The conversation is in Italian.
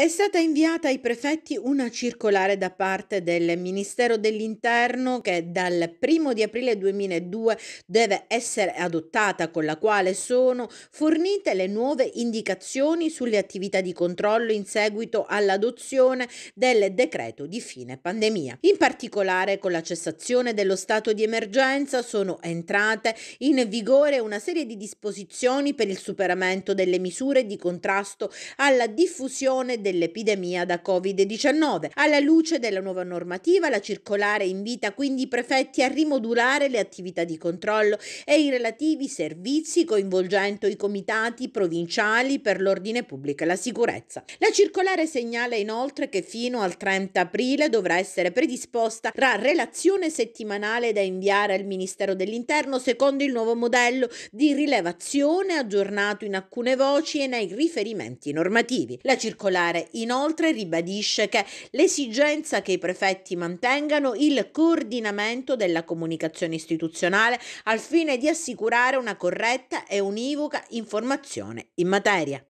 È stata inviata ai prefetti una circolare da parte del Ministero dell'Interno che dal 1 di aprile 2002 deve essere adottata con la quale sono fornite le nuove indicazioni sulle attività di controllo in seguito all'adozione del decreto di fine pandemia. In particolare con la cessazione dello stato di emergenza sono entrate in vigore una serie di disposizioni per il superamento delle misure di contrasto alla diffusione del dell'epidemia da Covid-19. Alla luce della nuova normativa, la circolare invita quindi i prefetti a rimodulare le attività di controllo e i relativi servizi coinvolgendo i comitati provinciali per l'ordine pubblico e la sicurezza. La circolare segnala inoltre che fino al 30 aprile dovrà essere predisposta la relazione settimanale da inviare al Ministero dell'Interno secondo il nuovo modello di rilevazione aggiornato in alcune voci e nei riferimenti normativi. La circolare parlamentare. Inoltre ribadisce che l'esigenza che i prefetti mantengano il coordinamento della comunicazione istituzionale al fine di assicurare una corretta e univoca informazione in materia.